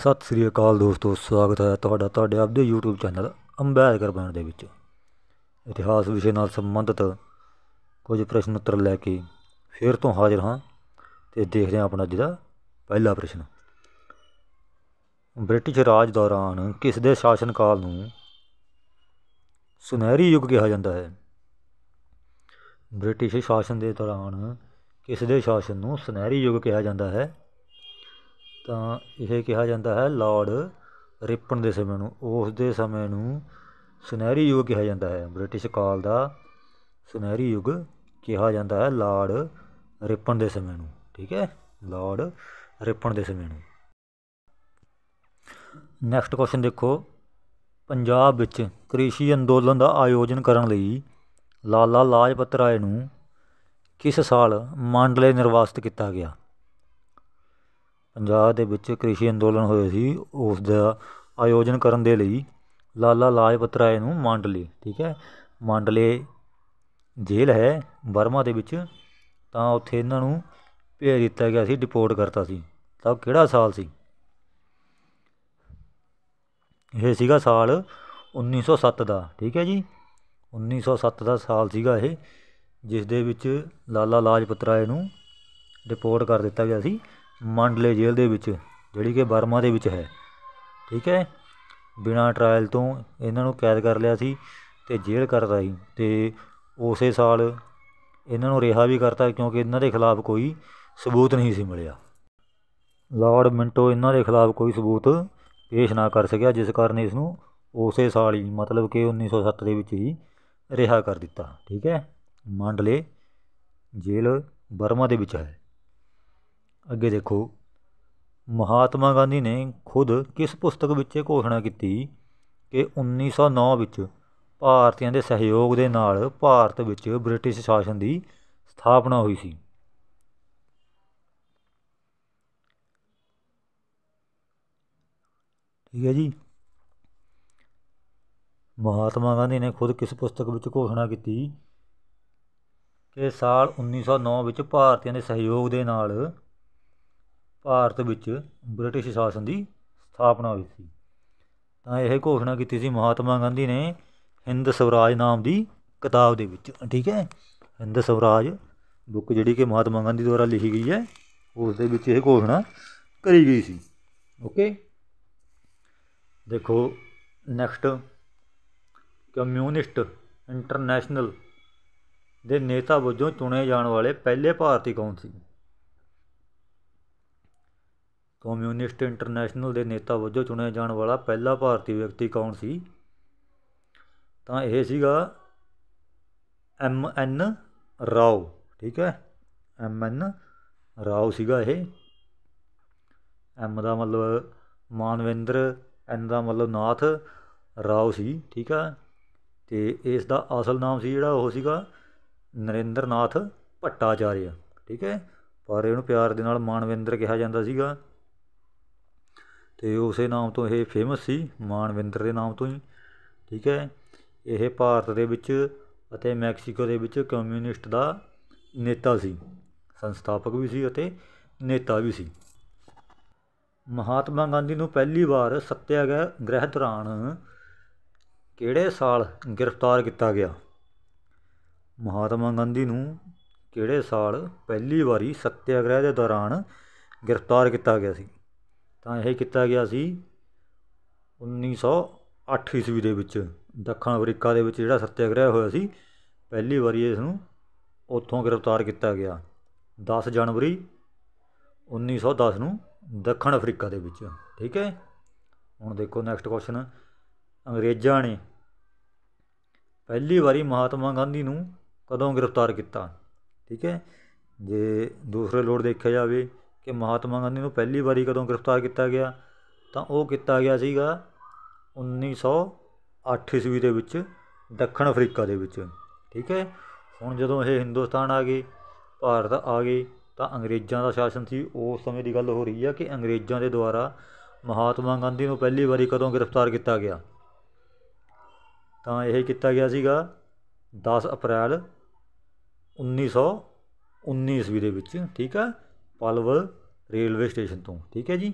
ਸਤਿ ਸ੍ਰੀ ਅਕਾਲ ਦੋਸਤੋ ਸਵਾਗਤ ਹੈ ਤੁਹਾਡਾ ਤੁਹਾਡੇ ਆਪਦੇ YouTube ਚੈਨਲ ਅੰਬੈਦਕਰ ਬਣ ਦੇ ਵਿੱਚ ਇਤਿਹਾਸ ਵਿਸ਼ੇ ਨਾਲ ਸੰਬੰਧਿਤ ਕੁਝ ਪ੍ਰਸ਼ਨ ਉੱਤਰ ਲੈ ਕੇ ਫੇਰ ਤੋਂ ਹਾਜ਼ਰ ਹਾਂ ਤੇ ਦੇਖਦੇ ਹਾਂ ਆਪਣਾ ਜਿਹੜਾ ਪਹਿਲਾ ਪ੍ਰਸ਼ਨ ਬ੍ਰਿਟਿਸ਼ ਰਾਜ ਦੌਰਾਨ ਕਿਸ ਦੇ ਸ਼ਾਸਨ ਕਾਲ ਨੂੰ ਸੁਨਹਿਰੀ ਯੁੱਗ ਕਿਹਾ ਜਾਂਦਾ ਹੈ ਬ੍ਰਿਟਿਸ਼ ਸ਼ਾਸਨ ਦੇ ਦੌਰਾਨ ਕਿਸ ਦੇ ਸ਼ਾਸਨ ਨੂੰ ਸੁਨਹਿਰੀ ਯੁੱਗ ਕਿਹਾ ਜਾਂਦਾ ਹੈ ਤਾਂ ਇਹ ਕਿਹਾ ਜਾਂਦਾ ਹੈ ਲਾਰਡ ਰਿਪਨ ਦੇ ਸਮੇਂ ਨੂੰ ਉਸ ਦੇ ਸਮੇਂ ਨੂੰ ਸੁਨਹਿਰੀ ਯੁੱਗ ਕਿਹਾ ਜਾਂਦਾ ਹੈ ਬ੍ਰਿਟਿਸ਼ ਕਾਲ ਦਾ ਸੁਨਹਿਰੀ ਯੁੱਗ ਕਿਹਾ ਜਾਂਦਾ ਹੈ ਲਾਰਡ ਰਿਪਨ ਦੇ ਸਮੇਂ ਨੂੰ ਠੀਕ ਹੈ ਲਾਰਡ ਰਿਪਨ ਦੇ ਸਮੇਂ ਨੂੰ ਨੈਕਸਟ ਕੁਐਸਚਨ ਦੇਖੋ ਪੰਜਾਬ ਵਿੱਚ ਕ੍ਰਿਸ਼ੀ ਅੰਦੋਲਨ ਦਾ ਆਯੋਜਨ ਕਰਨ ਲਈ ਲਾਲਾ ਲਾਜਪਤ ਰਾਏ ਨੂੰ ਕਿਸ ਸਾਲ ਮੰਡਲੇ ਨਿਰਵਾਸਤ ਕੀਤਾ ਗਿਆ ਪੰਜਾਬ ਦੇ ਵਿੱਚ ਕ੍ਰਿਸ਼ੀ ਅੰਦੋਲਨ ਹੋਇਆ ਸੀ ਉਸ ਦਾ ਆਯੋਜਨ ਕਰਨ ਦੇ ਲਈ ਲਾਲਾ ਲਾਜਪਤ ਰਾਏ ਨੂੰ ਮੰਡਲੇ ਠੀਕ ਹੈ ਮੰਡਲੇ ਜੇਲ੍ਹ ਹੈ ਬਰਮਾ ਦੇ ਵਿੱਚ ਤਾਂ ਉੱਥੇ ਇਹਨਾਂ ਨੂੰ ਭੇਜ ਦਿੱਤਾ ਗਿਆ ਸੀ ਡਿਪੋਰਟ ਕਰਤਾ ਸੀ ਤਾਂ ਕਿਹੜਾ ਸਾਲ ਸੀ ਇਹ ਸੀਗਾ ਸਾਲ 1907 ਦਾ ਠੀਕ ਹੈ ਜੀ 1907 ਦਾ ਸਾਲ ਸੀਗਾ ਇਹ ਜਿਸ ਦੇ ਵਿੱਚ ਲਾਲਾ ਲਾਜਪਤ ਰਾਏ ਨੂੰ ਡਿਪੋਰਟ ਕਰ ਦਿੱਤਾ ਗਿਆ ਸੀ ਮੰਡਲੇ ਜੇਲ੍ਹ ਦੇ ਵਿੱਚ ਜਿਹੜੀ ਕਿ ਬਰਮਾ ਦੇ ਵਿੱਚ ਹੈ ਠੀਕ ਹੈ ਬਿਨਾ ਟਰਾਇਲ ਤੋਂ ਇਹਨਾਂ ਨੂੰ ਕੈਦ ਕਰ ਲਿਆ ਸੀ ਤੇ ਜੇਲ੍ਹ ਕਰਤਾ ਸੀ ਤੇ ਉਸੇ ਸਾਲ ਇਹਨਾਂ ਨੂੰ ਰਿਹਾ ਵੀ ਕਰਤਾ ਕਿਉਂਕਿ ਇਹਨਾਂ ਦੇ ਖਿਲਾਫ ਕੋਈ ਸਬੂਤ ਨਹੀਂ ਸੀ ਮਿਲਿਆ ਲਾਰਡ ਮਿੰਟੋ ਇਹਨਾਂ ਦੇ ਖਿਲਾਫ ਕੋਈ ਸਬੂਤ ਪੇਸ਼ ਨਾ ਕਰ ਸਕਿਆ ਜਿਸ ਕਾਰਨ ਇਸ ਨੂੰ ਉਸੇ ਸਾਲ ਹੀ ਮਤਲਬ ਕਿ 1907 ਦੇ ਵਿੱਚ ਹੀ ਰਿਹਾ ਕਰ ਦਿੱਤਾ ਠੀਕ ਹੈ ਮੰਡਲੇ ਜੇਲ੍ਹ ਬਰਮਾ ਦੇ ਵਿੱਚ ਹੈ ਅੱਗੇ ਦੇਖੋ ਮਹਾਤਮਾ ਗਾਂਧੀ ਨੇ ਖੁਦ ਕਿਸ ਪੁਸਤਕ ਵਿੱਚ ਇਹ ਘੋਸ਼ਣਾ ਕੀਤੀ ਕਿ 1909 ਵਿੱਚ ਭਾਰਤੀਆਂ ਦੇ ਸਹਿਯੋਗ ਦੇ ਨਾਲ ਭਾਰਤ ਵਿੱਚ ਬ੍ਰਿਟਿਸ਼ ਸ਼ਾਸਨ ਦੀ ਸਥਾਪਨਾ ਹੋਈ ਸੀ ਠੀਕ ਹੈ ਜੀ ਮਹਾਤਮਾ ਗਾਂਧੀ ਨੇ ਖੁਦ ਕਿਸ ਪੁਸਤਕ ਵਿੱਚ ਘੋਸ਼ਣਾ ਕੀਤੀ ਕਿ ਸਾਲ 1909 ਵਿੱਚ ਭਾਰਤੀਆਂ ਦੇ ਸਹਿਯੋਗ ਦੇ ਨਾਲ ਭਾਰਤ ਵਿੱਚ ਬ੍ਰਿਟਿਸ਼ ਸ਼ਾਸਨ ਦੀ ਸਥਾਪਨਾ ਹੋਈ ਸੀ ਤਾਂ ਇਹ ਘੋਸ਼ਣਾ ਕੀਤੀ ਸੀ ਮਹਾਤਮਾ ਗਾਂਧੀ ਨੇ ਹਿੰਦ ਸਵਰਾਜ ਨਾਮ ਦੀ ਕਿਤਾਬ ਦੇ ਵਿੱਚ ਠੀਕ ਹੈ ਹਿੰਦ ਸਵਰਾਜ ਬੁੱਕ ਜਿਹੜੀ ਕਿ ਮਹਾਤਮਾ ਗਾਂਧੀ ਦੁਆਰਾ ਲਿਖੀ ਗਈ ਹੈ ਉਸ ਦੇ ਵਿੱਚ ਇਹ ਘੋਸ਼ਣਾ ਕਰੀ ਗਈ ਸੀ ਓਕੇ ਦੇਖੋ ਨੈਕਸਟ ਕਮਿਊਨਿਸਟ ਇੰਟਰਨੈਸ਼ਨਲ ਦੇ ਨੇਤਾ ਵਜੋਂ ਚੁਣੇ ਜਾਣ ਵਾਲੇ ਪਹਿਲੇ ਭਾਰਤੀ ਕੌਣ ਸੀ ਕਮਿਊਨਿਸਟ ਇੰਟਰਨੈਸ਼ਨਲ ਦੇ ਨੇਤਾ ਵਜੋਂ ਚੁਣਿਆ ਜਾਣ ਵਾਲਾ ਪਹਿਲਾ ਭਾਰਤੀ ਵਿਅਕਤੀ ਕੌਣ ਸੀ ਤਾਂ ਇਹ ਸੀਗਾ ਐਮ ਐਨ ਰਾਓ ਠੀਕ ਹੈ ਐਮ ਐਨ ਰਾਓ ਸੀਗਾ ਇਹ ਐਮ ਦਾ ਮਤਲਬ ਮਾਨਵਿੰਦਰ ਐਨ ਦਾ ਮਤਲਬ ਨਾਥ ਰਾਓ ਸੀ ਠੀਕ ਹੈ ਤੇ ਇਸ ਦਾ ਅਸਲ ਨਾਮ ਸੀ ਜਿਹੜਾ ਉਹ ਸੀਗਾ ਨਰਿੰਦਰਨਾਥ ਨਾਥ ਭੱਟਾਚਾਰਿਆ ਠੀਕ ਹੈ ਪਰ ਇਹਨੂੰ ਪਿਆਰ ਦੇ ਨਾਲ ਮਾਨਵਿੰਦਰ ਕਿਹਾ ਜਾਂਦਾ ਸੀਗਾ ਤੇ ਉਸੇ ਨਾਮ ਤੋਂ ਇਹ ਫੇਮਸ ਸੀ ਮਾਨਵਿੰਦਰ ਦੇ ਨਾਮ ਤੋਂ ਹੀ ਠੀਕ ਹੈ ਇਹ ਭਾਰਤ ਦੇ ਵਿੱਚ ਅਤੇ ਮੈਕਸੀਕੋ ਦੇ ਵਿੱਚ ਕਮਿਊਨਿਸਟ ਦਾ ਨੇਤਾ ਸੀ ਸੰਸਥਾਪਕ ਵੀ ਸੀ ਅਤੇ ਨੇਤਾ ਵੀ ਸੀ ਮਹਾਤਮਾ ਗਾਂਧੀ ਨੂੰ ਪਹਿਲੀ ਵਾਰ ਸੱਤਿਆਗ੍ਰਹਿ ਗ੍ਰਹਿ ਦੌਰਾਨ ਕਿਹੜੇ ਸਾਲ ਗ੍ਰਿਫਤਾਰ ਕੀਤਾ ਗਿਆ ਮਹਾਤਮਾ ਗਾਂਧੀ ਨੂੰ ਕਿਹੜੇ ਸਾਲ ਪਹਿਲੀ ਵਾਰੀ ਸੱਤਿਆਗ੍ਰਹਿ ਦੇ ਦੌਰਾਨ ਗ੍ਰਿਫਤਾਰ ਕੀਤਾ ਗਿਆ ਸੀ ਤਾਂ ਇਹ ਕੀਤਾ ਗਿਆ ਸੀ 1908 ਈਸਵੀ ਦੇ ਵਿੱਚ ਦੱਖਣ ਅਫਰੀਕਾ ਦੇ ਵਿੱਚ ਜਿਹੜਾ ਸੱਤਿਆਗ੍ਰਹਿ ਹੋਇਆ ਸੀ ਪਹਿਲੀ ਵਾਰੀ ਇਸ ਨੂੰ ਉੱਥੋਂ ਗ੍ਰਿਫਤਾਰ ਕੀਤਾ ਗਿਆ 10 ਜਨਵਰੀ 1910 ਨੂੰ ਦੱਖਣ ਅਫਰੀਕਾ ਦੇ ਵਿੱਚ ਠੀਕ ਹੈ ਹੁਣ ਦੇਖੋ ਨੈਕਸਟ ਕੁਐਸਚਨ ਅੰਗਰੇਜ਼ਾਂ ਨੇ ਪਹਿਲੀ ਵਾਰੀ ਮਹਾਤਮਾ ਗਾਂਧੀ ਨੂੰ ਕਦੋਂ ਗ੍ਰਿਫਤਾਰ ਕੀਤਾ ਠੀਕ ਹੈ ਜੇ ਦੂਸਰੇ ਲੋੜ ਦੇਖਿਆ ਜਾਵੇ ਕਿ ਮਹਾਤਮਾ ਗਾਂਧੀ ਨੂੰ ਪਹਿਲੀ ਵਾਰੀ ਕਦੋਂ ਗ੍ਰਿਫਤਾਰ ਕੀਤਾ ਗਿਆ ਤਾਂ ਉਹ ਕੀਤਾ ਗਿਆ ਸੀਗਾ 1908 ਈਸਵੀ ਦੇ ਵਿੱਚ ਦੱਖਣ ਅਫਰੀਕਾ ਦੇ ਵਿੱਚ ਠੀਕ ਹੈ ਹੁਣ ਜਦੋਂ ਇਹ ਹਿੰਦੁਸਤਾਨ ਆ ਗਏ ਭਾਰਤ ਆ ਗਏ ਤਾਂ ਅੰਗਰੇਜ਼ਾਂ ਦਾ ਸ਼ਾਸਨ ਸੀ ਉਸ ਸਮੇਂ ਦੀ ਗੱਲ ਹੋ ਰਹੀ ਹੈ ਕਿ ਅੰਗਰੇਜ਼ਾਂ ਦੇ ਦੁਆਰਾ ਮਹਾਤਮਾ ਗਾਂਧੀ ਨੂੰ ਪਹਿਲੀ ਵਾਰੀ ਕਦੋਂ ਗ੍ਰਿਫਤਾਰ ਕੀਤਾ ਗਿਆ ਤਾਂ ਇਹ ਕੀਤਾ ਗਿਆ ਸੀਗਾ 10 ਅਪ੍ਰੈਲ 1919 ਈਸਵੀ ਦੇ ਵਿੱਚ ਠੀਕ ਹੈ ਪਲਵਲ ਰੇਲਵੇ ਸਟੇਸ਼ਨ ਤੋਂ ਠੀਕ ਹੈ ਜੀ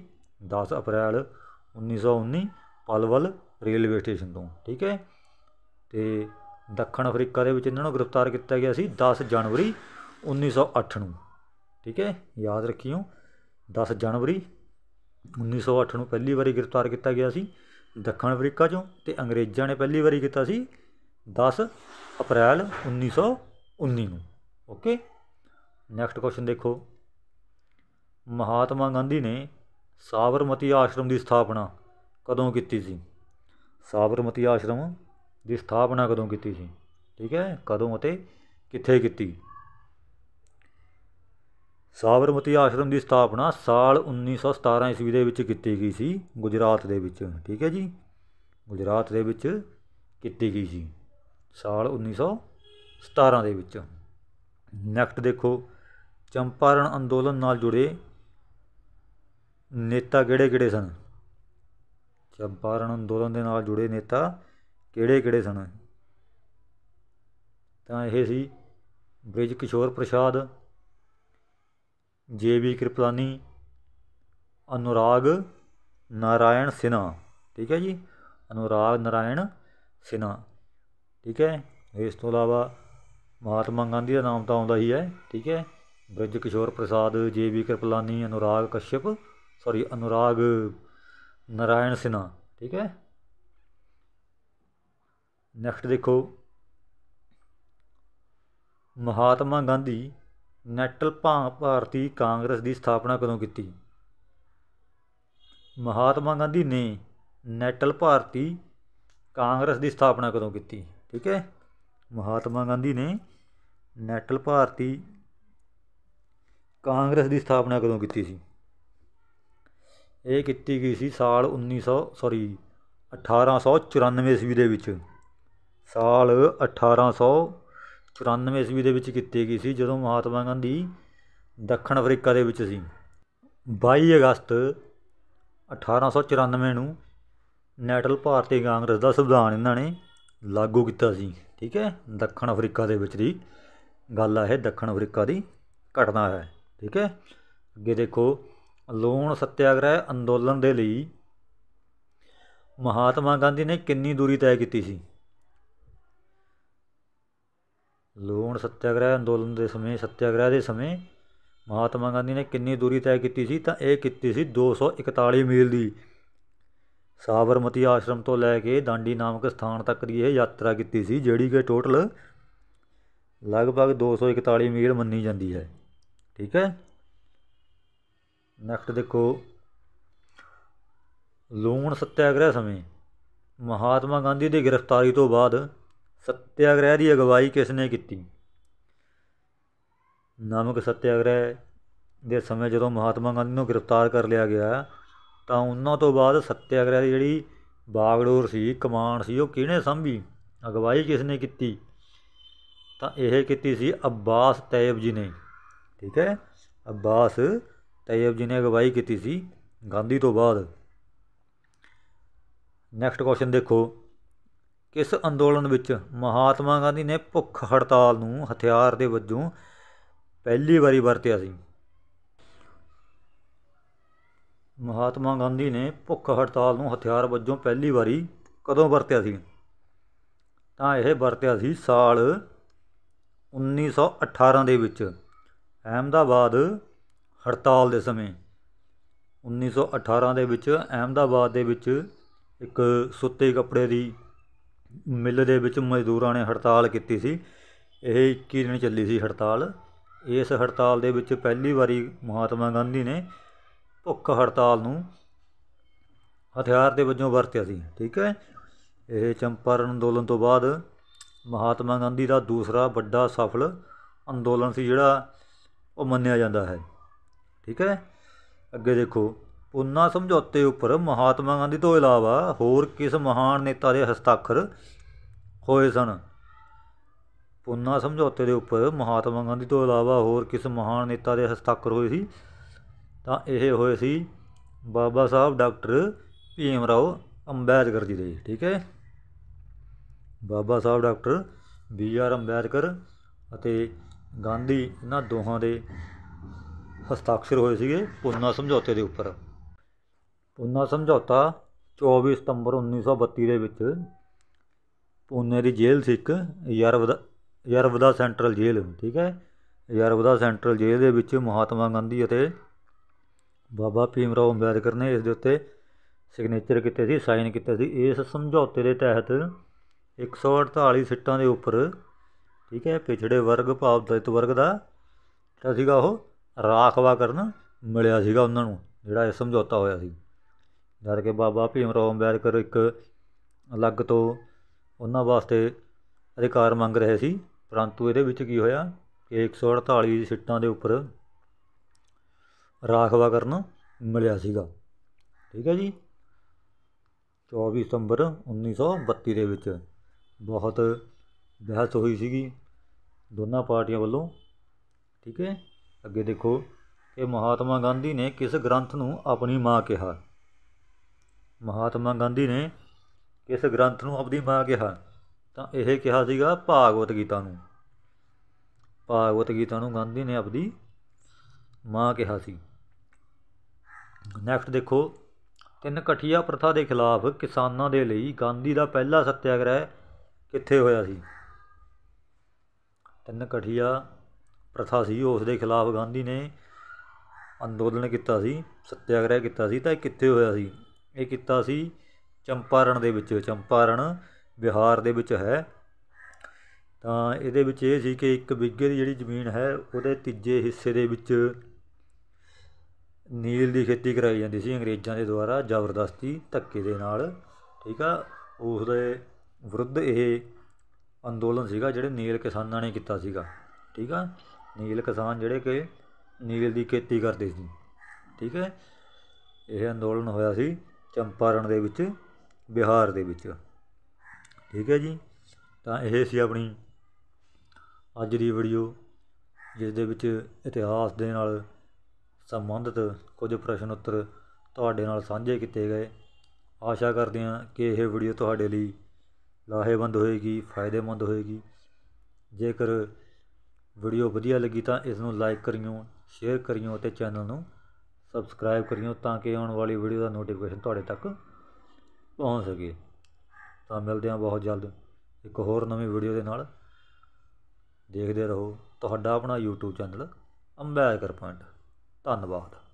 10 ਅਪ੍ਰੈਲ 1919 ਪਲਵਲ ਰੇਲਵੇ ਸਟੇਸ਼ਨ ਤੋਂ ਠੀਕ ਹੈ ਤੇ ਦੱਖਣ ਅਫਰੀਕਾ ਦੇ ਵਿੱਚ ਇਹਨਾਂ ਨੂੰ ਗ੍ਰਿਫਤਾਰ ਕੀਤਾ ਗਿਆ ਸੀ 10 ਜਨਵਰੀ 1908 ਨੂੰ ਠੀਕ ਹੈ ਯਾਦ ਰੱਖਿਓ 10 ਜਨਵਰੀ 1908 ਨੂੰ ਪਹਿਲੀ ਵਾਰੀ ਗ੍ਰਿਫਤਾਰ ਕੀਤਾ ਗਿਆ ਸੀ ਦੱਖਣ ਅਫਰੀਕਾ ਚੋਂ ਤੇ ਅੰਗਰੇਜ਼ਾਂ ਨੇ ਪਹਿਲੀ ਵਾਰੀ ਕੀਤਾ ਸੀ 10 ਅਪ੍ਰੈਲ 1919 ਨੂੰ ਓਕੇ ਨੈਕਸਟ ਕੁਐਸਚਨ ਦੇਖੋ ਮਹਾਤਮਾ ਗਾਂਧੀ ਨੇ ਸਾਬਰਮਤੀ ਆਸ਼ਰਮ ਦੀ ਸਥਾਪਨਾ ਕਦੋਂ ਕੀਤੀ ਸੀ ਸਾਬਰਮਤੀ ਆਸ਼ਰਮ ਦੀ ਸਥਾਪਨਾ ਕਦੋਂ ਕੀਤੀ ਸੀ ਠੀਕ ਹੈ ਕਦੋਂ ਅਤੇ ਕਿੱਥੇ ਕੀਤੀ ਸਾਬਰਮਤੀ ਆਸ਼ਰਮ ਦੀ ਸਥਾਪਨਾ ਸਾਲ 1917 ਈਸਵੀ ਦੇ ਵਿੱਚ ਕੀਤੀ ਗਈ ਸੀ ਗੁਜਰਾਤ ਦੇ ਵਿੱਚ ਠੀਕ ਹੈ ਜੀ ਗੁਜਰਾਤ ਦੇ ਵਿੱਚ ਕੀਤੀ ਗਈ ਸੀ ਸਾਲ 1917 ਦੇ ਵਿੱਚ ਨੈਕਸਟ ਦੇਖੋ ਚੰਪਾਰਨ ਅੰਦੋਲਨ ਨਾਲ ਜੁੜੇ ਨੇਤਾ ਕਿਹੜੇ ਕਿਹੜੇ ਸਨ ਚੰਪਾਰਨ ਅੰਦੋਲਨ ਦੇ ਨਾਲ ਜੁੜੇ ਨੇਤਾ ਕਿਹੜੇ ਕਿਹੜੇ ਸਨ ਤਾਂ ਇਹ ਸੀ ਬ੍ਰਿਜ ਕਿਸ਼ੋਰ ਪ੍ਰਸ਼ਾਦ ਜੇ ਵੀ ਕਿਰਪਲਾਨੀ ਅਨੁਰਾਗ ਨਾਰਾਇਣ ਸਿਨਾ ਠੀਕ ਹੈ ਜੀ ਅਨੁਰਾਗ ਨਾਰਾਇਣ ਸਿਨਾ ਠੀਕ ਹੈ ਇਸ ਤੋਂ ਇਲਾਵਾ ਮਹਾਤਮਾ ਗਾਂਧੀ ਦਾ ਨਾਮ ਤਾਂ ਆਉਂਦਾ ਹੀ ਹੈ ਠੀਕ ਹੈ ਬ੍ਰਿਜ ਕਿਸ਼ੋਰ ਪ੍ਰਸਾਦ ਜੇ ਵੀ ਕਿਰਪਲਾਨੀ ਅਨੁਰਾਗ ਕਸ਼ਯਪ ਸੌਰੀ ਅਨੁਰਾਗ ਨਰਾਇਣ ਸਿਨਾ ਠੀਕ ਹੈ ਨੈਕਸਟ ਦੇਖੋ ਮਹਾਤਮਾ ਗਾਂਧੀ ਨੈਟਲ ਭਾਰਤੀ ਕਾਂਗਰਸ ਦੀ ਸਥਾਪਨਾ ਕਦੋਂ ਕੀਤੀ ਮਹਾਤਮਾ ਗਾਂਧੀ ਨੇ ਨੈਟਲ ਭਾਰਤੀ ਕਾਂਗਰਸ ਦੀ ਸਥਾਪਨਾ ਕਦੋਂ ਕੀਤੀ ਠੀਕ ਹੈ ਮਹਾਤਮਾ ਗਾਂਧੀ ਨੇ ਨੈਟਲ ਭਾਰਤੀ ਕਾਂਗਰਸ ਦੀ ਸਥਾਪਨਾ ਕਦੋਂ ਕੀਤੀ ਸੀ ਇਹ ਕੀਤੀ ਗਈ ਸੀ ਸਾਲ 1900 ਸੌਰੀ 1894 ਈਸਵੀ ਦੇ ਵਿੱਚ ਸਾਲ 1894 ਈਸਵੀ ਦੇ ਵਿੱਚ ਕੀਤੀ ਗਈ ਸੀ ਜਦੋਂ ਮਹਾਤਮਾ ਗਾਂਧੀ ਦੱਖਣ ਅਫਰੀਕਾ ਦੇ ਵਿੱਚ ਸੀ 22 ਅਗਸਤ 1894 ਨੂੰ ਨੈਟਲ ਭਾਰਤੀ ਕਾਂਗਰਸ ਦਾ ਸੰਵਿਧਾਨ ਇਹਨਾਂ ਨੇ ਲਾਗੂ ਕੀਤਾ ਸੀ ਠੀਕ ਹੈ ਦੱਖਣ ਅਫਰੀਕਾ ਦੇ ਵਿੱਚ ਦੀ ਗੱਲ ਆ ਇਹ ਦੱਖਣ ਅਫਰੀਕਾ ਦੀ ਘਟਨਾ ਹੈ ਠੀਕ ਹੈ ਅੱਗੇ ਦੇਖੋ ਲੂਣ ਸੱਤਿਆਗ੍ਰਹਿ ਅੰਦੋਲਨ ਦੇ ਲਈ ਮਹਾਤਮਾ ਗਾਂਧੀ ਨੇ ਕਿੰਨੀ ਦੂਰੀ ਤੈਅ ਕੀਤੀ ਸੀ ਲੂਣ ਸੱਤਿਆਗ੍ਰਹਿ ਅੰਦੋਲਨ ਦੇ ਸਮੇਂ ਸੱਤਿਆਗ੍ਰਹਿ ਦੇ ਸਮੇਂ ਮਹਾਤਮਾ ਗਾਂਧੀ ਨੇ ਕਿੰਨੀ ਦੂਰੀ ਤੈਅ ਕੀਤੀ ਸੀ ਤਾਂ ਇਹ ਕੀਤੀ ਸੀ 241 ਮੀਲ ਦੀ ਸਾਬਰਮਤੀ ਆਸ਼ਰਮ ਤੋਂ ਲੈ ਕੇ ਦਾਂਡੀ ਨਾਮਕ ਸਥਾਨ ਤੱਕ ਦੀ ਇਹ ਯਾਤਰਾ ਕੀਤੀ ਸੀ ਜਿਹੜੀ ਕਿ ਟੋਟਲ ਲਗਭਗ 241 ਮੀਲ ਮੰਨੀ ਜਾਂਦੀ ਹੈ ਠੀਕ ਹੈ ਨੈਕਸਟ ਦੇਖੋ ਲੂਣ ਸੱਤਿਆਗ੍ਰਹਿ ਸਮੇਂ ਮਹਾਤਮਾ ਗਾਂਧੀ ਦੀ ਗ੍ਰਿਫਤਾਰੀ ਤੋਂ ਬਾਅਦ ਸੱਤਿਆਗ੍ਰਹਿ ਦੀ ਅਗਵਾਈ ਕਿਸ ਨੇ ਕੀਤੀ ਨਮਕ ਸੱਤਿਆਗ੍ਰਹਿ ਦੇ ਸਮੇਂ ਜਦੋਂ ਮਹਾਤਮਾ ਗਾਂਧੀ ਨੂੰ ਗ੍ਰਿਫਤਾਰ ਕਰ ਲਿਆ ਗਿਆ ਤਾਂ ਉਹਨਾਂ ਤੋਂ ਬਾਅਦ ਸੱਤਿਆਗ੍ਰਹਿ ਦੀ ਜਿਹੜੀ ਬਾਗਡੋਰ ਸੀ ਕਮਾਂਡ ਸੀ ਉਹ ਕਿਹਨੇ ਸੰਭੀ ਅਗਵਾਈ ਕਿਸ ਨੇ ਕੀਤੀ ਤਾਂ ਇਹ ਕੀਤੀ ਸੀ ਅਬਾਸ ਤੈਬ ਜੀ ਨੇ ਠੀਕ ਹੈ ਅਬਾਸ ਤੈਯਬ ਜੀ ਨੇ ਅਗਵਾਈ ਕੀਤੀ ਸੀ ਗਾਂਧੀ ਤੋਂ ਬਾਅਦ ਨੈਕਸਟ ਕੁਐਸਚਨ ਦੇਖੋ ਕਿਸ ਅੰਦੋਲਨ ਵਿੱਚ ਮਹਾਤਮਾ ਗਾਂਧੀ ਨੇ ਭੁੱਖ ਹੜਤਾਲ ਨੂੰ ਹਥਿਆਰ ਦੇ ਵਜੋਂ ਪਹਿਲੀ ਵਾਰੀ ਵਰਤਿਆ ਸੀ ਮਹਾਤਮਾ ਗਾਂਧੀ ਨੇ ਭੁੱਖ ਹੜਤਾਲ ਨੂੰ ਹਥਿਆਰ ਵਜੋਂ ਪਹਿਲੀ ਵਾਰੀ ਕਦੋਂ ਵਰਤਿਆ ਸੀ ਤਾਂ ਇਹ ਵਰਤਿਆ ਸੀ ਸਾਲ 1918 ਦੇ ਵਿੱਚ ਅਹਿਮਦਾਬਾਦ ਹੜਤਾਲ ਦੇ ਸਮੇਂ 1918 ਦੇ ਵਿੱਚ ਅਹਿਮਦਾਬਾਦ ਦੇ ਵਿੱਚ ਇੱਕ ਸੁੱਤੇ ਕੱਪੜੇ ਦੀ ਮਿੱਲ ਦੇ ਵਿੱਚ ਮਜ਼ਦੂਰਾਂ ਨੇ ਹੜਤਾਲ ਕੀਤੀ ਸੀ ਇਹ 21 ਦਿਨ ਚੱਲੀ ਸੀ ਹੜਤਾਲ ਇਸ ਹੜਤਾਲ ਦੇ ਵਿੱਚ ਪਹਿਲੀ ਵਾਰੀ ਮਹਾਤਮਾ ਗਾਂਧੀ ਨੇ ਭੁੱਖ ਹੜਤਾਲ ਨੂੰ ਹਥਿਆਰ ਦੇ ਵਜੋਂ ਵਰਤਿਆ ਸੀ ਠੀਕ ਹੈ ਇਹ ਚੰਪਾਰਨ ਅੰਦੋਲਨ ਤੋਂ ਬਾਅਦ ਮਹਾਤਮਾ ਗਾਂਧੀ ਦਾ ਦੂਸਰਾ ਵੱਡਾ ਸਫਲ ਅੰਦੋਲਨ ਸੀ ਜਿਹੜਾ ਉਹ ਮੰਨਿਆ ਜਾਂਦਾ ਹੈ ਠੀਕ ਹੈ ਅੱਗੇ ਦੇਖੋ ਪੁੰਨਾ ਸਮਝੌਤੇ ਉੱਪਰ ਮਹਾਤਮਾ ਗਾਂਧੀ ਤੋਂ ਇਲਾਵਾ ਹੋਰ ਕਿਸ ਮਹਾਨ ਨੇਤਾ ਦੇ ਹਸਤਾਖਰ ਹੋਏ ਸਨ ਪੁੰਨਾ ਸਮਝੌਤੇ ਦੇ ਉੱਪਰ ਮਹਾਤਮਾ ਗਾਂਧੀ ਤੋਂ ਇਲਾਵਾ ਹੋਰ ਕਿਸ ਮਹਾਨ ਨੇਤਾ ਦੇ ਹਸਤਾਖਰ ਹੋਏ ਸੀ ਤਾਂ ਇਹ ਹੋਏ ਸੀ ਬਾਬਾ ਸਾਹਿਬ ਡਾਕਟਰ ਭੀਮ ਰਾਓ ਅੰਬੇਦਕਰ ਜੀ ਦੇ ਠੀਕ ਹੈ Baba Sahib doctor B R Ambedkar ਅਤੇ ਗਾਂਧੀ ਇਹਨਾਂ ਦੋਹਾਂ ਦੇ ਹਸਤਾਖਰ ਹੋਏ ਸੀਗੇ ਪੁੰਨਾ ਸਮਝੌਤੇ ਦੇ ਉੱਪਰ ਪੁੰਨਾ ਸਮਝੌਤਾ 24 ਸਤੰਬਰ 1932 ਦੇ ਵਿੱਚ ਪੁੰਨੇ ਦੀ ਜੇਲ੍ਹ ਸੀ ਇੱਕ ਯਰਵਦਾ ਯਰਵਦਾ ਸੈਂਟਰਲ ਜੇਲ੍ਹ ਠੀਕ ਹੈ ਯਰਵਦਾ ਸੈਂਟਰਲ ਜੇਲ੍ਹ ਦੇ ਵਿੱਚ ਮਹਾਤਮਾ ਗਾਂਧੀ ਅਤੇ ਬਾਬਾ ਭੀਮ ਰਾਓ ਅੰਬੇਦਕਰ ਨੇ ਇਸ ਦੇ ਉੱਤੇ ਸਿਗਨੇਚਰ ਕੀਤੇ ਸੀ ਸਾਈਨ ਕੀਤੇ ਸੀ ਇਸ ਸਮਝੌਤੇ ਦੇ ਤਹਿਤ 148 ਸਿੱਟਾਂ ਦੇ ਉੱਪਰ ਠੀਕ ਹੈ ਪਿਛੜੇ ਵਰਗ ਭਾਵ ਦਲਿਤ ਵਰਗ ਦਾ ਜਿਹੜਾ ਸੀਗਾ ਉਹ ਰਾਖਵਾ ਕਰਨ ਮਿਲਿਆ ਸੀਗਾ ਉਹਨਾਂ ਨੂੰ ਜਿਹੜਾ ਇਹ ਸਮਝੌਤਾ ਹੋਇਆ ਸੀ ਜਦ ਕੇ ਬਾਬਾ ਭੀਮ ਰਾਓ ਅੰਬੇਦਕਰ ਇੱਕ ਅਲੱਗ ਤੋਂ ਉਹਨਾਂ ਵਾਸਤੇ ਅਧਿਕਾਰ ਮੰਗ ਰਹੇ ਸੀ ਪਰੰਤੂ ਇਹਦੇ ਵਿੱਚ ਕੀ ਹੋਇਆ ਕਿ 148 ਸੀਟਾਂ ਦੇ ਉੱਪਰ ਰਾਖਵਾ ਕਰਨ ਮਿਲਿਆ ਸੀਗਾ ਠੀਕ ਹੈ ਜੀ 24 ਸਤੰਬਰ 1932 ਦੇ ਵਿੱਚ ਬਹੁਤ ਬਹਿਸ ਹੋਈ ਸੀਗੀ ਦੋਨਾਂ ਪਾਰਟੀਆਂ ਵੱਲੋਂ ਠੀਕ ਹੈ ਅੱਗੇ ਦੇਖੋ ਕਿ ਮਹਾਤਮਾ ਗਾਂਧੀ ਨੇ ਕਿਸ ਗ੍ਰੰਥ ਨੂੰ ਆਪਣੀ ਮਾਂ ਕਿਹਾ ਮਹਾਤਮਾ ਗਾਂਧੀ ਨੇ ਕਿਸ ਗ੍ਰੰਥ ਨੂੰ ਆਪਣੀ ਮਾਂ ਕਿਹਾ ਤਾਂ ਇਹ ਕਿਹਾ ਸੀਗਾ ਭਾਗਵਤ ਗੀਤਾ ਨੂੰ ਭਾਗਵਤ ਗੀਤਾ ਨੂੰ ਗਾਂਧੀ ਨੇ ਆਪਣੀ ਮਾਂ ਕਿਹਾ ਸੀ ਨੈਕਸਟ ਦੇਖੋ ਤਿੰਨ ਕਠੀਆ ਪ੍ਰਥਾ ਦੇ ਖਿਲਾਫ ਕਿਸਾਨਾਂ ਦੇ ਲਈ ਗਾਂਧੀ ਦਾ ਪਹਿਲਾ ਸੱਤਿਆਗ੍ਰਹਿ ਕਿੱਥੇ ਹੋਇਆ ਸੀ ਤਿੰਨ ਕਠੀਆ ਪ੍ਰਥਾ ਸੀ ਉਸ ਦੇ ਖਿਲਾਫ ਗਾਂਧੀ ਨੇ ਅੰਦੋਲਨ ਕੀਤਾ ਸੀ ਸੱਤਿਆਗ੍ਰਹਿ ਕੀਤਾ ਸੀ ਤਾਂ ਇਹ ਕਿੱਥੇ ਹੋਇਆ ਸੀ ਇਹ ਕੀਤਾ ਸੀ ਚੰਪਾਰਣ ਦੇ ਵਿੱਚ ਚੰਪਾਰਣ ਬਿਹਾਰ ਦੇ ਵਿੱਚ ਹੈ ਤਾਂ ਇਹਦੇ ਵਿੱਚ ਇਹ ਸੀ ਕਿ ਇੱਕ ਵਿਗੇ ਦੀ ਜਿਹੜੀ ਜ਼ਮੀਨ ਹੈ ਉਹਦੇ ਤੀਜੇ ਹਿੱਸੇ ਦੇ ਵਿੱਚ ਨੀਲ ਦੀ ਖੇਤੀ ਕਰਾਈ ਜਾਂਦੀ ਸੀ ਅੰਗਰੇਜ਼ਾਂ ਦੇ ਦੁਆਰਾ ਜ਼ਬਰਦਸਤੀ ਧੱਕੇ ਦੇ ਨਾਲ ਠੀਕ ਆ ਉਸ ਦੇ ਵਿਰੁੱਧ ਇਹ ਅੰਦੋਲਨ ਸੀਗਾ ਜਿਹੜੇ ਨੀਲ ਕਿਸਾਨਾਂ ਨੇ ਕੀਤਾ ਸੀਗਾ ਠੀਕ ਆ ਨੀਲ ਕਿਸਾਨ ਜਿਹੜੇ ਕਿ ਨੀਲ ਦੀ ਖੇਤੀ ਕਰਦੇ ਸੀ ਠੀਕ ਹੈ ਇਹ ਅੰਦੋਲਨ ਹੋਇਆ ਸੀ ਚੰਪਾਰਨ ਦੇ ਵਿੱਚ ਬਿਹਾਰ ਦੇ ਵਿੱਚ ਠੀਕ ਹੈ ਜੀ ਤਾਂ ਇਹ ਸੀ ਆਪਣੀ ਅੱਜ ਦੀ ਵੀਡੀਓ ਜਿਸ ਦੇ ਵਿੱਚ ਇਤਿਹਾਸ ਦੇ ਨਾਲ ਸੰਬੰਧਿਤ ਕੁਝ ਪ੍ਰਸ਼ਨ ਉੱਤਰ ਤੁਹਾਡੇ ਨਾਲ ਸਾਂਝੇ ਕੀਤੇ ਗਏ ਆਸ਼ਾ ਕਰਦੇ ਹਾਂ ਕਿ ਇਹ ਵੀਡੀਓ ਤੁਹਾਡੇ ਲਈ ਲਾਹੇਵੰਦ ਹੋਏਗੀ ਫਾਇਦੇਮੰਦ ਹੋਏਗੀ ਜੇਕਰ ਵੀਡੀਓ ਵਧੀਆ ਲੱਗੀ ਤਾਂ ਇਸ ਨੂੰ ਲਾਈਕ ਕਰਿਓ ਸ਼ੇਅਰ ਕਰਿਓ ਅਤੇ ਚੈਨਲ ਨੂੰ ਸਬਸਕ੍ਰਾਈਬ ਕਰਿਓ ਤਾਂ ਕਿ ਆਉਣ ਵਾਲੀ ਵੀਡੀਓ ਦਾ ਨੋਟੀਫਿਕੇਸ਼ਨ ਤੁਹਾਡੇ ਤੱਕ ਪਹੁੰਚ ਸਕੇ ਤਾਂ ਮਿਲਦੇ ਹਾਂ ਬਹੁਤ ਜਲਦ ਇੱਕ ਹੋਰ ਨਵੀਂ ਵੀਡੀਓ ਦੇ ਨਾਲ ਦੇਖਦੇ ਰਹੋ ਤੁਹਾਡਾ ਆਪਣਾ YouTube ਚੈਨਲ ਅੰਬੈਕਰ ਪੁਆਇੰਟ ਧੰਨਵਾਦ